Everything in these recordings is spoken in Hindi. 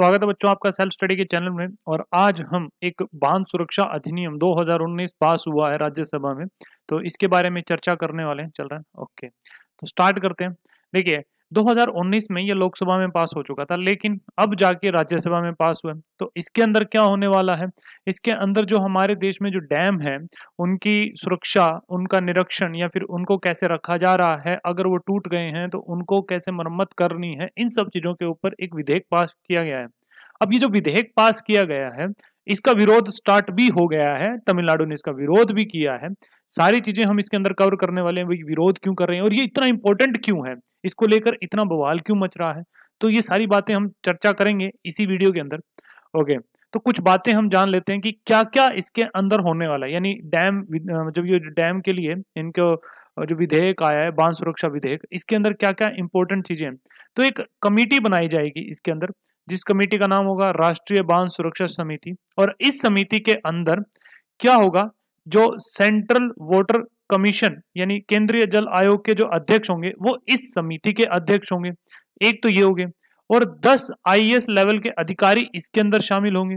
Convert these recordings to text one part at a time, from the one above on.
स्वागत है बच्चों आपका सेल्फ स्टडी के चैनल में और आज हम एक बांध सुरक्षा अधिनियम 2019 पास हुआ है राज्यसभा में तो इसके बारे में चर्चा करने वाले हैं चल रहे हैं ओके तो स्टार्ट करते हैं देखिए 2019 में ये लोकसभा में पास हो चुका था लेकिन अब जाके राज्यसभा में पास हुआ तो इसके अंदर क्या होने वाला है इसके अंदर जो हमारे देश में जो डैम है उनकी सुरक्षा उनका निरीक्षण या फिर उनको कैसे रखा जा रहा है अगर वो टूट गए हैं तो उनको कैसे मरम्मत करनी है इन सब चीज़ों के ऊपर एक विधेयक पास किया गया है अब ये जो विधेयक पास किया गया है इसका विरोध स्टार्ट भी हो गया है तमिलनाडु ने इसका विरोध भी किया है सारी चीजें हम इसके अंदर कवर करने वाले हैं विरोध क्यों कर रहे हैं और ये इतना इंपॉर्टेंट क्यों है इसको लेकर इतना बवाल क्यों मच रहा है तो ये सारी बातें हम चर्चा करेंगे इसी वीडियो के अंदर ओके तो कुछ बातें हम जान लेते हैं कि क्या क्या इसके अंदर होने वाला है यानी डैम जब ये डैम के लिए इनको जो विधेयक आया है बांध सुरक्षा विधेयक इसके अंदर क्या क्या इंपॉर्टेंट चीजें हैं तो एक कमेटी बनाई जाएगी इसके अंदर जिस कमेटी का नाम होगा राष्ट्रीय बांध सुरक्षा समिति और इस समिति के अंदर क्या होगा जो सेंट्रल वोटर कमीशन यानी केंद्रीय जल आयोग के जो अध्यक्ष होंगे वो इस समिति के अध्यक्ष होंगे एक तो ये हो और 10 आईएएस लेवल के अधिकारी इसके अंदर शामिल होंगे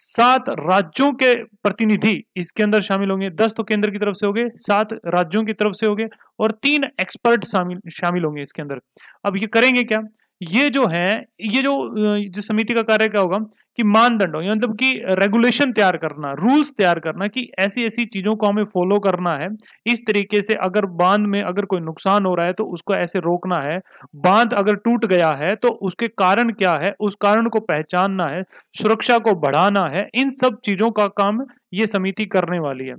सात राज्यों के प्रतिनिधि इसके अंदर शामिल होंगे दस तो केंद्र की तरफ से हो गए सात राज्यों की तरफ से हो गए और तीन एक्सपर्ट शामिल शामिल होंगे इसके अंदर अब ये करेंगे क्या ये जो है ये जो जिस समिति का कार्य क्या होगा कि मानदंडों मतलब कि रेगुलेशन तैयार करना रूल्स तैयार करना कि ऐसी ऐसी चीज़ों को हमें फॉलो करना है इस तरीके से अगर बांध में अगर कोई नुकसान हो रहा है तो उसको ऐसे रोकना है बांध अगर टूट गया है तो उसके कारण क्या है उस कारण को पहचानना है सुरक्षा को बढ़ाना है इन सब चीज़ों का काम ये समिति करने वाली है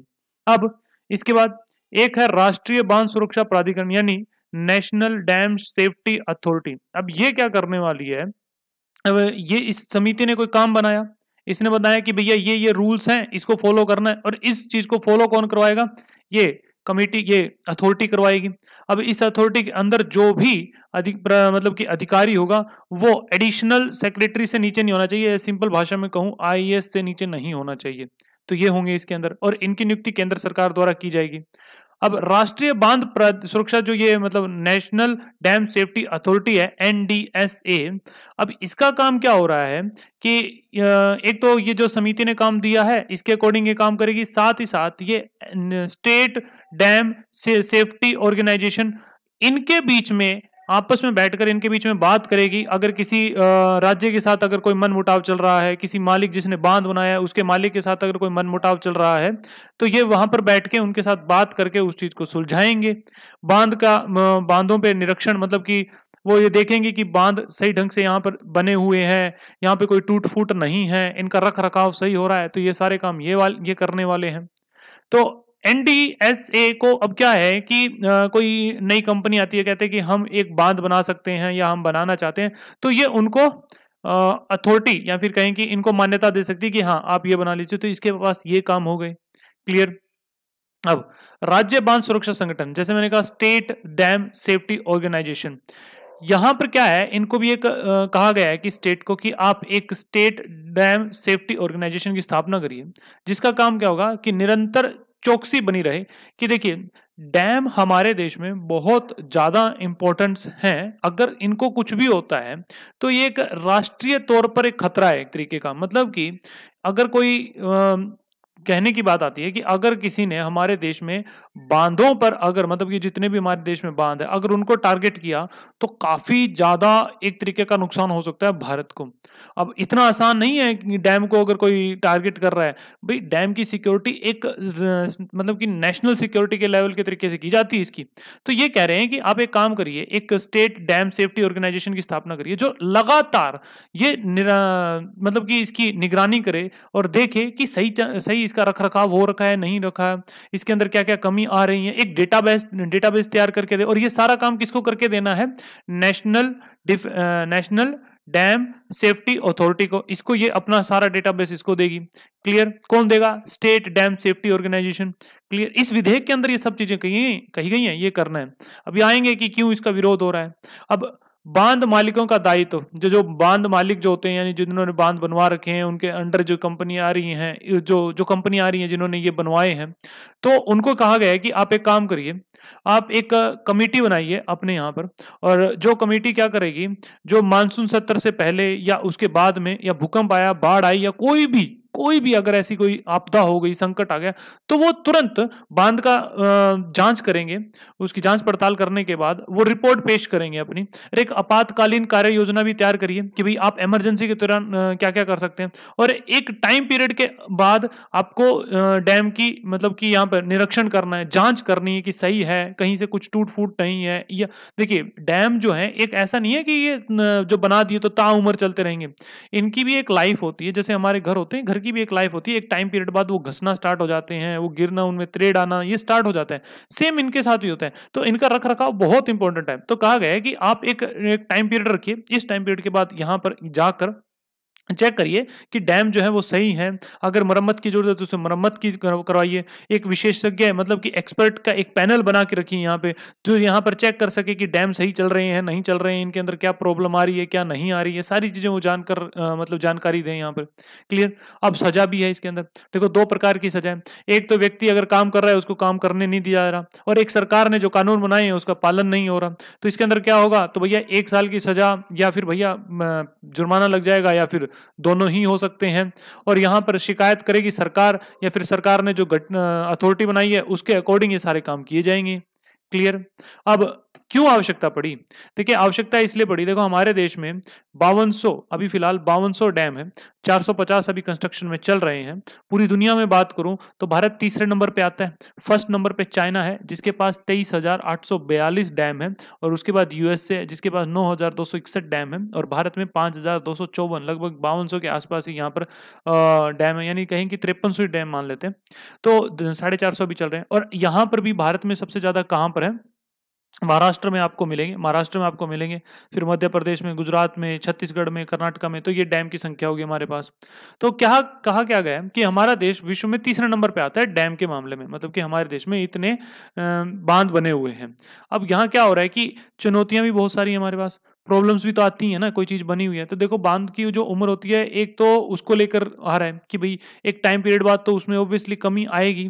अब इसके बाद एक है राष्ट्रीय बांध सुरक्षा प्राधिकरण यानी नेशनल डैम सेफ्टी अथॉरिटी अब ये क्या करने वाली है अब ये इस समिति ने कोई काम बनाया इसने बताया कि भैया ये ये रूल्स हैं इसको फॉलो करना है और इस चीज को फॉलो कौन करवाएगा ये कमेटी ये अथॉरिटी करवाएगी अब इस अथॉरिटी के अंदर जो भी अधिक मतलब कि अधिकारी होगा वो एडिशनल सेक्रेटरी से नीचे नहीं होना चाहिए सिंपल भाषा में कहूँ आई से नीचे नहीं होना चाहिए तो ये होंगे इसके अंदर और इनकी नियुक्ति केंद्र सरकार द्वारा की जाएगी अब राष्ट्रीय बांध सुरक्षा जो ये मतलब नेशनल डैम सेफ्टी अथॉरिटी है एन अब इसका काम क्या हो रहा है कि एक तो ये जो समिति ने काम दिया है इसके अकॉर्डिंग ये काम करेगी साथ ही साथ ये स्टेट डैम से, सेफ्टी ऑर्गेनाइजेशन इनके बीच में आपस में बैठकर इनके बीच में बात करेगी अगर किसी राज्य के साथ अगर कोई मन मुटाव चल रहा है किसी मालिक जिसने बांध बनाया है उसके मालिक के साथ अगर कोई मन मुटाव चल रहा है तो ये वहां पर बैठ के उनके साथ बात करके उस चीज को सुलझाएंगे बांध का बांधों पर निरीक्षण मतलब कि वो ये देखेंगे कि बांध सही ढंग से यहाँ पर बने हुए हैं यहाँ पे कोई टूट फूट नहीं है इनका रख रखाव सही हो रहा है तो ये सारे काम ये वाले ये करने वाले हैं तो एनडीएसए को अब क्या है कि आ, कोई नई कंपनी आती है कहते हैं कि हम एक बांध बना सकते हैं या हम बनाना चाहते हैं तो ये उनको अथॉरिटी या फिर कहें कि इनको मान्यता दे सकती है कि हाँ आप ये बना लीजिए तो इसके पास ये काम हो गए क्लियर अब राज्य बांध सुरक्षा संगठन जैसे मैंने कहा स्टेट डैम सेफ्टी ऑर्गेनाइजेशन यहां पर क्या है इनको भी एक कहा गया है कि स्टेट को कि आप एक स्टेट डैम सेफ्टी ऑर्गेनाइजेशन की स्थापना करिए जिसका काम क्या होगा कि निरंतर चौकसी बनी रहे कि देखिए डैम हमारे देश में बहुत ज़्यादा इम्पोर्टेंस हैं अगर इनको कुछ भी होता है तो ये एक राष्ट्रीय तौर पर एक खतरा है एक तरीके का मतलब कि अगर कोई कहने की बात आती है कि अगर किसी ने हमारे देश में बांधों पर अगर मतलब कि जितने भी हमारे देश में बांध है अगर उनको टारगेट किया तो काफ़ी ज़्यादा एक तरीके का नुकसान हो सकता है भारत को अब इतना आसान नहीं है कि डैम को अगर कोई टारगेट कर रहा है भाई डैम की सिक्योरिटी एक मतलब कि नेशनल सिक्योरिटी के लेवल के तरीके से की जाती है इसकी तो ये कह रहे हैं कि आप एक काम करिए एक स्टेट डैम सेफ्टी ऑर्गेनाइजेशन की स्थापना करिए जो लगातार ये मतलब कि इसकी निगरानी करे और देखे कि सही सही चीज का रख रखाव हो रखा है नहीं रखा है इसके अंदर क्या क्या कमी आ रही है एक डेटाबेस डेटाबेस तैयार करके दे और ये सारा काम किसको करके देना है national national dam safety authority को इसको ये अपना सारा डेटाबेस इसको देगी क्लियर कौन देगा state dam safety organisation clear इस विधेयक के अंदर ये सब चीजें कही कही गई हैं ये करना है अभी आएंगे कि क्यों इसका विरोध हो रहा है अब बांध मालिकों का दायित्व तो, जो जो बांध मालिक जो होते हैं यानी जिन्होंने बांध बनवा रखे हैं उनके अंडर जो कंपनी आ रही हैं जो जो कंपनी आ रही हैं जिन्होंने ये बनवाए हैं तो उनको कहा गया है कि आप एक काम करिए आप एक कमेटी बनाइए अपने यहाँ पर और जो कमेटी क्या करेगी जो मानसून सत्र से पहले या उसके बाद में या भूकंप आया बाढ़ आई या कोई भी कोई भी अगर ऐसी कोई आपदा हो गई संकट आ गया तो वो तुरंत बांध का जांच करेंगे उसकी जांच पड़ताल करने के बाद वो रिपोर्ट पेश करेंगे अपनी और एक आपातकालीन कार्य योजना भी तैयार करिए कि भाई आप इमरजेंसी के दौरान क्या क्या कर सकते हैं और एक टाइम पीरियड के बाद आपको डैम की मतलब कि यहाँ पर निरीक्षण करना है जाँच करनी है कि सही है कहीं से कुछ टूट फूट नहीं है या देखिए डैम जो है एक ऐसा नहीं है कि ये जो बना दिए तो ताउमर चलते रहेंगे इनकी भी एक लाइफ होती है जैसे हमारे घर होते हैं घर पत्थर की भी एक लाइफ होती है एक टाइम पीरियड बाद वो घसना स्टार्ट हो जाते हैं वो गिरना उनमें त्रेड आना ये स्टार्ट हो जाता है सेम इनके साथ भी होता है तो इनका रख रखाव बहुत इंपॉर्टेंट है तो कहा गया है कि आप एक टाइम पीरियड रखिए इस टाइम पीरियड के बाद यहाँ पर जाकर चेक करिए कि डैम जो है वो सही है अगर मरम्मत की जरूरत है तो उसे मरम्मत की करवाइए एक विशेषज्ञ है मतलब कि एक्सपर्ट का एक पैनल बना के रखिए यहाँ पे जो यहाँ पर चेक कर सके कि डैम सही चल रहे हैं नहीं चल रहे हैं इनके अंदर क्या प्रॉब्लम आ रही है क्या नहीं आ रही है सारी चीज़ें वो जानकर मतलब जानकारी दें यहाँ पर क्लियर अब सजा भी है इसके अंदर देखो दो प्रकार की सजा है एक तो व्यक्ति अगर काम कर रहा है उसको काम करने नहीं दिया जा रहा और एक सरकार ने जो कानून बनाए हैं उसका पालन नहीं हो रहा तो इसके अंदर क्या होगा तो भैया एक साल की सजा या फिर भैया जुर्माना लग जाएगा या फिर दोनों ही हो सकते हैं और यहाँ पर शिकायत करेगी सरकार या फिर सरकार ने जो अथॉरिटी बनाई है उसके अकॉर्डिंग ये सारे काम किए जाएंगे क्लियर अब क्यों आवश्यकता पड़ी देखिए आवश्यकता इसलिए पड़ी देखो हमारे देश में बावन अभी फिलहाल बावन डैम है 450 अभी कंस्ट्रक्शन में चल रहे हैं पूरी दुनिया में बात करूं तो भारत तीसरे नंबर पे आता है फर्स्ट नंबर पे चाइना है जिसके पास तेईस डैम है और उसके बाद यूएसए जिसके पास नौ डैम है और भारत में पाँच लगभग बावन के आसपास ही यहाँ पर डैम है यानी कहें कि तिरपन डैम मान लेते हैं तो साढ़े चार सौ भी चल रहे हैं और यहाँ पर भी भारत में सबसे ज़्यादा कहाँ पर है महाराष्ट्र में आपको मिलेंगे महाराष्ट्र में आपको मिलेंगे फिर मध्य प्रदेश में गुजरात में छत्तीसगढ़ में कर्नाटका में तो ये डैम की संख्या होगी हमारे पास तो क्या कहा क्या गया कि हमारा देश विश्व में तीसरे नंबर पे आता है डैम के मामले में मतलब कि हमारे देश में इतने बांध बने हुए हैं अब यहाँ क्या हो रहा है कि चुनौतियां भी बहुत सारी हमारे पास प्रॉब्लम्स भी तो आती हैं ना कोई चीज़ बनी हुई है तो देखो बांध की जो उम्र होती है एक तो उसको लेकर आ रहा है कि भाई एक टाइम पीरियड बाद तो उसमें ऑब्वियसली कमी आएगी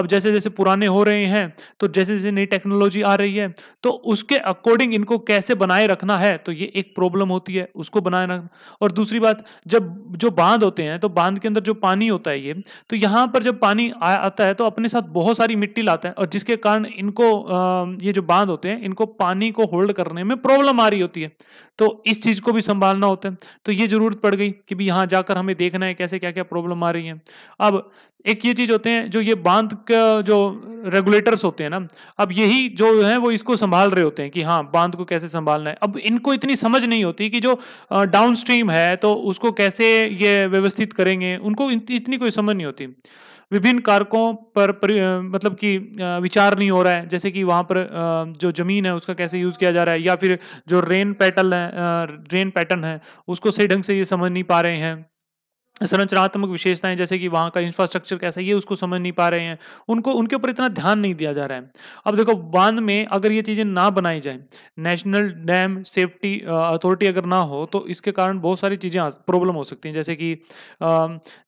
अब जैसे जैसे पुराने हो रहे हैं तो जैसे जैसे नई टेक्नोलॉजी आ रही है तो उसके अकॉर्डिंग इनको कैसे बनाए रखना है तो ये एक प्रॉब्लम होती है उसको बनाए रखना और दूसरी बात जब जो बांध होते हैं तो बांध के अंदर जो पानी होता है ये तो यहाँ पर जब पानी आ, आता है तो अपने साथ बहुत सारी मिट्टी लाता है और जिसके कारण इनको ये जो बांध होते हैं इनको पानी को होल्ड करने में प्रॉब्लम आ रही होती है तो इस चीज को भी संभालना होता है तो ये जरूरत पड़ गई कि भी यहाँ जाकर हमें देखना है कैसे क्या क्या प्रॉब्लम आ रही है अब एक ये चीज होते हैं जो ये बांध का जो रेगुलेटर्स होते हैं ना अब यही जो है वो इसको संभाल रहे होते हैं कि हाँ बांध को कैसे संभालना है अब इनको इतनी समझ नहीं होती कि जो डाउन स्ट्रीम है तो उसको कैसे ये व्यवस्थित करेंगे उनको इतनी कोई समझ नहीं होती विभिन्न कारकों पर, पर मतलब कि विचार नहीं हो रहा है जैसे कि वहाँ पर जो ज़मीन है उसका कैसे यूज़ किया जा रहा है या फिर जो रेन पैटर्न है रेन पैटर्न है उसको सही ढंग से ये समझ नहीं पा रहे हैं संरचनात्मक विशेषताएं जैसे कि वहाँ का इंफ्रास्ट्रक्चर कैसा है ये उसको समझ नहीं पा रहे हैं उनको उनके ऊपर इतना ध्यान नहीं दिया जा रहा है अब देखो बांध में अगर ये चीज़ें ना बनाई जाएं नेशनल डैम सेफ्टी अथॉरिटी अगर ना हो तो इसके कारण बहुत सारी चीज़ें प्रॉब्लम हो सकती हैं जैसे कि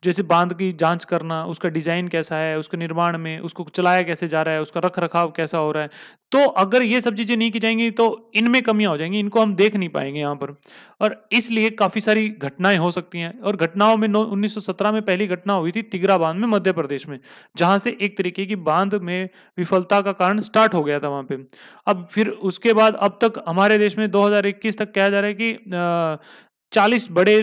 जैसे बांध की जाँच करना उसका डिज़ाइन कैसा है उसके निर्माण में उसको चलाया कैसे जा रहा है उसका रख रखाव कैसा हो रहा है तो अगर ये सब चीज़ें नहीं की जाएंगी तो इनमें कमियां हो जाएंगी इनको हम देख नहीं पाएंगे यहाँ पर और इसलिए काफ़ी सारी घटनाएं हो सकती हैं और घटनाओं में उन्नीस में पहली घटना हुई थी तिगरा बांध में मध्य प्रदेश में जहाँ से एक तरीके की बांध में विफलता का कारण स्टार्ट हो गया था वहाँ पर अब फिर उसके बाद अब तक हमारे देश में दो तक कहा जा रहा है कि चालीस बड़े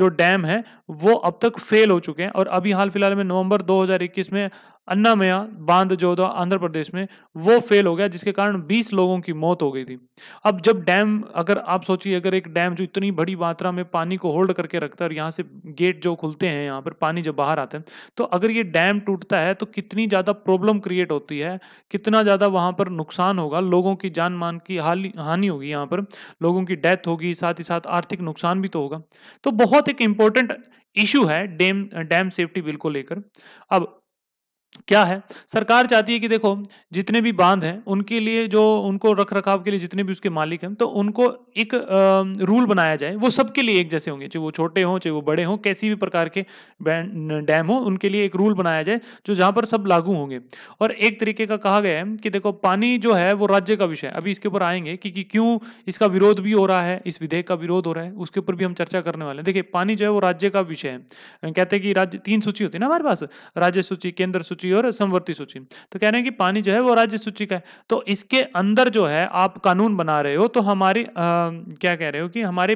जो डैम है वो अब तक फेल हो चुके हैं और अभी हाल फिलहाल में नवंबर 2021 में अन्नामया बांध जो था आंध्र प्रदेश में वो फेल हो गया जिसके कारण 20 लोगों की मौत हो गई थी अब जब डैम अगर आप सोचिए अगर एक डैम जो इतनी बड़ी मात्रा में पानी को होल्ड करके रखता है और यहाँ से गेट जो खुलते हैं यहाँ पर पानी जब बाहर आते हैं तो अगर ये डैम टूटता है तो कितनी ज़्यादा प्रॉब्लम क्रिएट होती है कितना ज़्यादा वहाँ पर नुकसान होगा लोगों की जान मान की हानि होगी यहाँ पर लोगों की डेथ होगी साथ ही साथ आर्थिक नुकसान भी तो होगा तो बहुत एक इम्पोर्टेंट इशू है डैम डैम सेफ्टी बिल को लेकर अब क्या है सरकार चाहती है कि देखो जितने भी बांध हैं उनके लिए जो उनको रख रखाव के लिए जितने भी उसके मालिक हैं तो उनको एक आ, रूल बनाया जाए वो सबके लिए एक जैसे होंगे चाहे वो छोटे हों चाहे वो बड़े हों कैसी भी प्रकार के डैम हों उनके लिए एक रूल बनाया जाए जो जहाँ पर सब लागू होंगे और एक तरीके का कहा गया है कि देखो पानी जो है वो राज्य का विषय अभी इसके ऊपर आएंगे कि, कि क्यों इसका विरोध भी हो रहा है इस विधेयक का विरोध हो रहा है उसके ऊपर भी हम चर्चा करने वाले हैं देखिए पानी जो है वो राज्य का विषय है कहते हैं कि राज्य तीन सूची होती है ना हमारे पास राज्य सूची केंद्र सूची सूची और समवर्ती सूची तो कह रहे हैं कि पानी जो है वो राज्य सूची का है तो इसके अंदर जो है आप कानून बना रहे हो तो हमारी आ, क्या कह रहे हो कि हमारे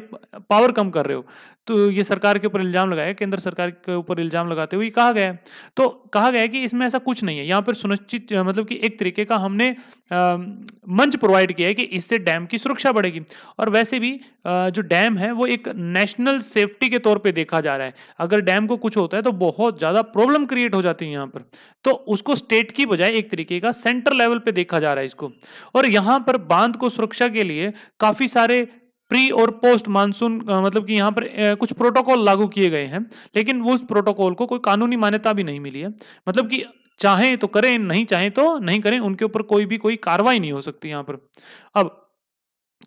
पावर कम कर रहे हो तो ये सरकार के ऊपर इल्जाम लगाया केंद्र सरकार के ऊपर इल्जाम लगाते हुए कहा गया तो कहा गया कि इसमें ऐसा कुछ नहीं है यहाँ पर सुनिश्चित मतलब कि एक तरीके का हमने आ, मंच प्रोवाइड किया है कि इससे डैम की सुरक्षा बढ़ेगी और वैसे भी आ, जो डैम है वो एक नेशनल सेफ्टी के तौर पर देखा जा रहा है अगर डैम को कुछ होता है तो बहुत ज़्यादा प्रॉब्लम क्रिएट हो जाती है यहाँ पर तो उसको स्टेट की बजाय एक तरीके का सेंटर लेवल पर देखा जा रहा है इसको और यहाँ पर बांध को सुरक्षा के लिए काफ़ी सारे प्री और पोस्ट मानसून मतलब कि यहाँ पर कुछ प्रोटोकॉल लागू किए गए हैं लेकिन वो उस प्रोटोकॉल को कोई कानूनी मान्यता भी नहीं मिली है मतलब कि चाहें तो करें नहीं चाहें तो नहीं करें उनके ऊपर कोई भी कोई कार्रवाई नहीं हो सकती यहाँ पर अब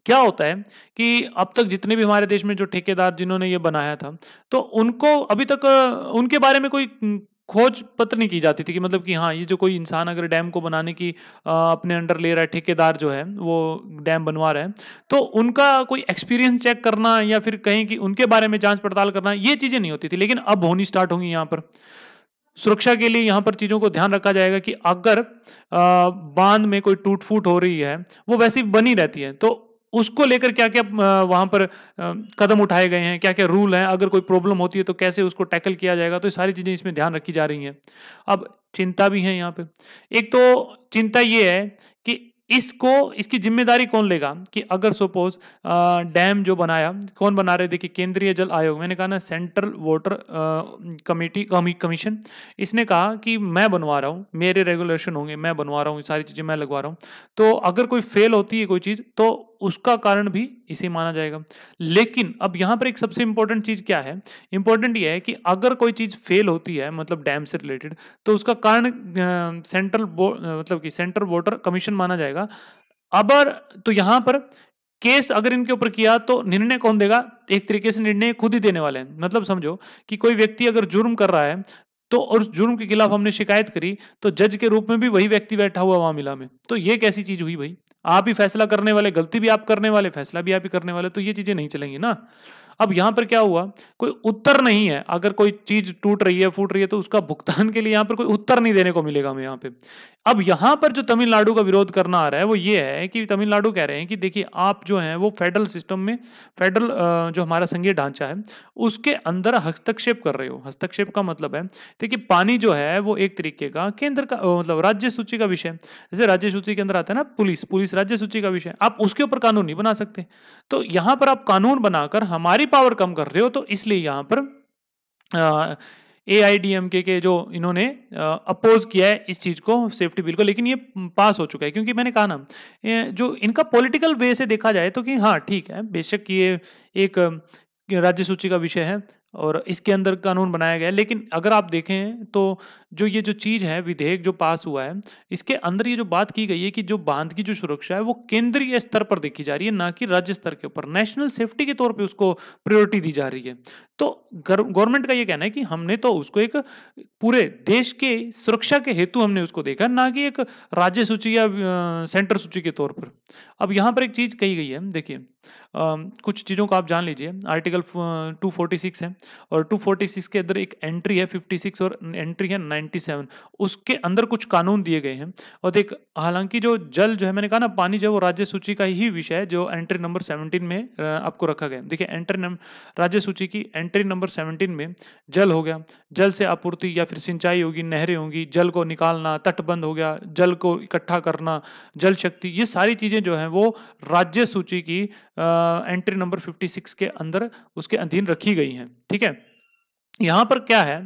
क्या होता है कि अब तक जितने भी हमारे देश में जो ठेकेदार जिन्होंने ये बनाया था तो उनको अभी तक उनके बारे में कोई खोज पत्र नहीं की जाती थी कि मतलब कि हाँ ये जो कोई इंसान अगर डैम को बनाने की आ, अपने अंडर ले रहा है ठेकेदार जो है वो डैम बनवा रहे हैं तो उनका कोई एक्सपीरियंस चेक करना या फिर कहीं कि उनके बारे में जांच पड़ताल करना ये चीज़ें नहीं होती थी लेकिन अब होनी स्टार्ट होंगी यहाँ पर सुरक्षा के लिए यहाँ पर चीज़ों को ध्यान रखा जाएगा कि अगर बांध में कोई टूट फूट हो रही है वो वैसी बनी रहती है तो उसको लेकर क्या क्या वहाँ पर कदम उठाए गए हैं क्या क्या रूल हैं अगर कोई प्रॉब्लम होती है तो कैसे उसको टैकल किया जाएगा तो ये सारी चीज़ें इसमें ध्यान रखी जा रही हैं अब चिंता भी है यहाँ पे एक तो चिंता ये है कि इसको इसकी जिम्मेदारी कौन लेगा कि अगर सपोज डैम जो बनाया कौन बना रहे देखिए केंद्रीय जल आयोग मैंने कहा ना सेंट्रल वाटर कमेटी कमीशन इसने कहा कि मैं बनवा रहा हूँ मेरे रेगुलेशन होंगे मैं बनवा रहा हूँ सारी चीज़ें मैं लगवा रहा हूँ तो अगर कोई फेल होती है कोई चीज़ तो उसका कारण भी इसे माना जाएगा लेकिन अब यहां पर एक सबसे इंपॉर्टेंट चीज़ क्या है इंपॉर्टेंट यह है कि अगर कोई चीज़ फेल होती है मतलब डैम से रिलेटेड तो उसका कारण सेंट्रल मतलब कि सेंट्रल वाटर कमीशन माना जाएगा अब तो यहां पर केस अगर इनके ऊपर किया तो निर्णय कौन देगा एक तरीके से निर्णय खुद ही देने वाले हैं मतलब समझो कि कोई व्यक्ति अगर जुर्म कर रहा है तो और उस जुर्म के खिलाफ हमने शिकायत करी तो जज के रूप में भी वही व्यक्ति बैठा हुआ मामला में तो ये कैसी चीज हुई भाई आप ही फैसला करने वाले गलती भी आप करने वाले फैसला भी आप ही करने वाले तो ये चीजें नहीं चलेंगी ना अब यहाँ पर क्या हुआ कोई उत्तर नहीं है अगर कोई चीज टूट रही है फूट रही है तो उसका भुगतान के लिए यहाँ पर कोई उत्तर नहीं देने को मिलेगा हमें यहाँ पे अब यहां पर जो तमिलनाडु का विरोध करना आ रहा है वो ये है कि तमिलनाडु कह रहे हैं कि देखिए आप जो हैं वो फेडरल सिस्टम में फेडरल जो हमारा संघीय ढांचा है उसके अंदर हस्तक्षेप कर रहे हो हस्तक्षेप का मतलब है देखिए पानी जो है वो एक तरीके का केंद्र का मतलब राज्य सूची का विषय जैसे राज्य सूची के अंदर आता है ना पुलिस पुलिस राज्य सूची का विषय आप उसके ऊपर कानून नहीं बना सकते तो यहां पर आप कानून बनाकर हमारी पावर कम कर रहे हो तो इसलिए यहां पर ए आई डी एम के जो इन्होंने अपोज किया है इस चीज को सेफ्टी बिल को लेकिन ये पास हो चुका है क्योंकि मैंने कहा ना जो इनका पॉलिटिकल वे से देखा जाए तो कि हाँ ठीक है बेशक ये एक राज्य सूची का विषय है और इसके अंदर कानून बनाया गया है लेकिन अगर आप देखें तो जो ये जो चीज़ है विधेयक जो पास हुआ है इसके अंदर ये जो बात की गई है कि जो बांध की जो सुरक्षा है वो केंद्रीय स्तर पर देखी जा रही है ना कि राज्य स्तर के ऊपर नेशनल सेफ्टी के तौर पर उसको प्रायोरिटी दी जा रही है तो गवर्नमेंट का ये कहना है कि हमने तो उसको एक पूरे देश के सुरक्षा के हेतु हमने उसको देखा ना कि एक राज्य सूची या सेंटर सूची के तौर पर अब यहाँ पर एक चीज़ कही गई है देखिए कुछ चीज़ों को आप जान लीजिए आर्टिकल 246 है और 246 के अंदर एक एंट्री है 56 और एंट्री है 97 उसके अंदर कुछ कानून दिए गए हैं और देख हालांकि जो जल जो है मैंने कहा ना पानी जो है वो राज्य सूची का ही विषय है जो एंट्री नंबर 17 में आपको रखा गया देखिए एंट्री राज्य सूची की एंट्री नंबर सेवनटीन में जल हो गया जल से आपूर्ति या फिर सिंचाई होगी नहरें होंगी जल को निकालना तटबंध हो गया जल को इकट्ठा करना जल शक्ति ये सारी चीज़ें जो हैं वो राज्य सूची की एंट्री नंबर 56 के अंदर उसके अधीन रखी गई हैं ठीक है यहाँ पर क्या है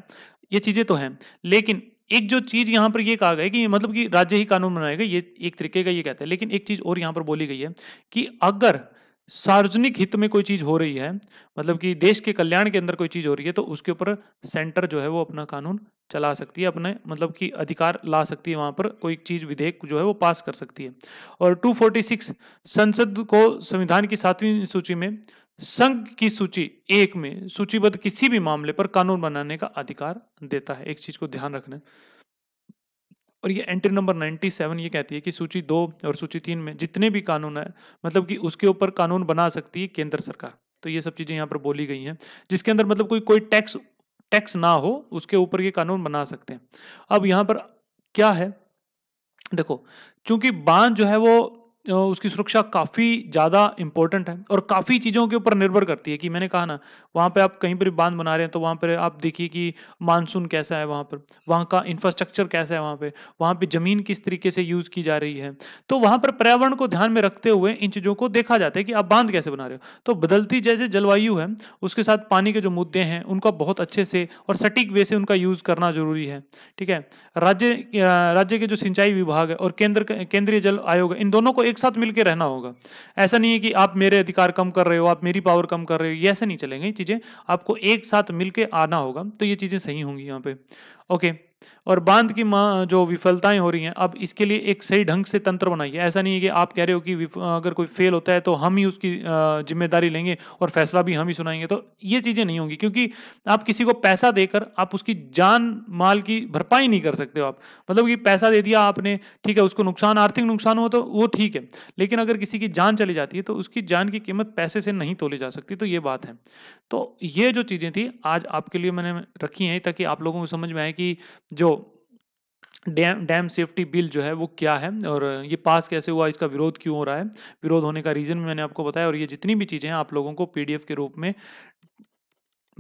ये चीज़ें तो हैं लेकिन एक जो चीज यहाँ पर ये कहा गया कि मतलब कि राज्य ही कानून बनाएगा ये एक तरीके का ये कहता है लेकिन एक चीज और यहाँ पर बोली गई है कि अगर सार्वजनिक हित में कोई चीज हो रही है मतलब कि देश के कल्याण के अंदर कोई चीज हो रही है तो उसके ऊपर सेंटर जो है वो अपना कानून चला सकती है अपने मतलब कि अधिकार ला सकती है वहां पर कोई चीज विधेयक जो है वो पास कर सकती है और 246 संसद को संविधान की सातवीं सूची में संघ की सूची एक में सूचीबद्ध किसी भी मामले पर कानून बनाने का अधिकार देता है एक चीज को ध्यान रखना और ये एंट्री नंबर 97 ये कहती है कि सूची दो और सूची तीन में जितने भी कानून है मतलब कि उसके ऊपर कानून बना सकती है केंद्र सरकार तो ये सब चीज़ें यहाँ पर बोली गई हैं जिसके अंदर मतलब कोई कोई टैक्स टैक्स ना हो उसके ऊपर ये कानून बना सकते हैं अब यहाँ पर क्या है देखो चूंकि बांध जो है वो उसकी सुरक्षा काफ़ी ज़्यादा इंपॉर्टेंट है और काफ़ी चीज़ों के ऊपर निर्भर करती है कि मैंने कहा ना वहाँ पे आप कहीं पर बांध बना रहे हैं तो वहाँ पर आप देखिए कि मानसून कैसा है वहाँ पर वहाँ का इंफ्रास्ट्रक्चर कैसा है वहाँ पे वहाँ पे ज़मीन किस तरीके से यूज़ की जा रही है तो वहाँ पर पर्यावरण को ध्यान में रखते हुए इन चीज़ों को देखा जाता है कि आप बांध कैसे बना रहे हो तो बदलती जैसे जलवायु है उसके साथ पानी के जो मुद्दे हैं उनका बहुत अच्छे से और सटीक वे से उनका यूज़ करना जरूरी है ठीक है राज्य राज्य के जो सिंचाई विभाग है और केंद्र केंद्रीय जल आयोग इन दोनों को एक साथ मिलकर रहना होगा ऐसा नहीं है कि आप मेरे अधिकार कम कर रहे हो आप मेरी पावर कम कर रहे हो ये ऐसे नहीं चलेंगे चीज़ें आपको एक साथ मिलकर आना होगा तो ये चीज़ें सही होंगी यहाँ पे ओके और बांध की जो विफलताएं हो रही हैं अब इसके लिए एक सही ढंग से तंत्र बनाइए ऐसा नहीं है कि आप कह रहे हो कि अगर कोई फेल होता है तो हम ही उसकी जिम्मेदारी लेंगे और फैसला भी हम ही सुनाएंगे तो ये चीज़ें नहीं होंगी क्योंकि आप किसी को पैसा देकर आप उसकी जान माल की भरपाई नहीं कर सकते हो आप मतलब कि पैसा दे दिया आपने ठीक है उसको नुकसान आर्थिक नुकसान हो तो वो ठीक है लेकिन अगर किसी की जान चली जाती है तो उसकी जान की कीमत पैसे से नहीं तोली जा सकती तो ये बात है तो ये जो चीज़ें थी आज आपके लिए मैंने रखी हैं ताकि आप लोगों को समझ में आए कि जो डैम डैम सेफ्टी बिल जो है वो क्या है और ये पास कैसे हुआ इसका विरोध क्यों हो रहा है विरोध होने का रीज़न मैंने आपको बताया और ये जितनी भी चीज़ें हैं आप लोगों को पीडीएफ के रूप में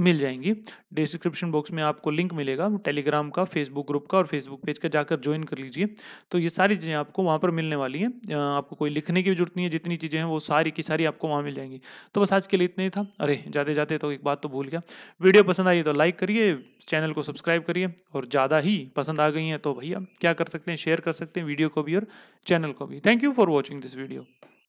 मिल जाएंगी डिस्क्रिप्शन बॉक्स में आपको लिंक मिलेगा टेलीग्राम का फेसबुक ग्रुप का और फेसबुक पेज का जाकर ज्वाइन कर लीजिए तो ये सारी चीज़ें आपको वहाँ पर मिलने वाली हैं आपको कोई लिखने की जरूरत नहीं है जितनी चीज़ें हैं वो सारी की सारी आपको वहाँ मिल जाएंगी तो बस आज के लिए इतना ही था अरे जाते जाते तो एक बात तो भूल गया वीडियो पसंद आई तो लाइक करिए चैनल को सब्सक्राइब करिए और ज़्यादा ही पसंद आ गई हैं तो भैया क्या कर सकते हैं शेयर कर सकते हैं वीडियो को भी और चैनल को भी thank you for watching this video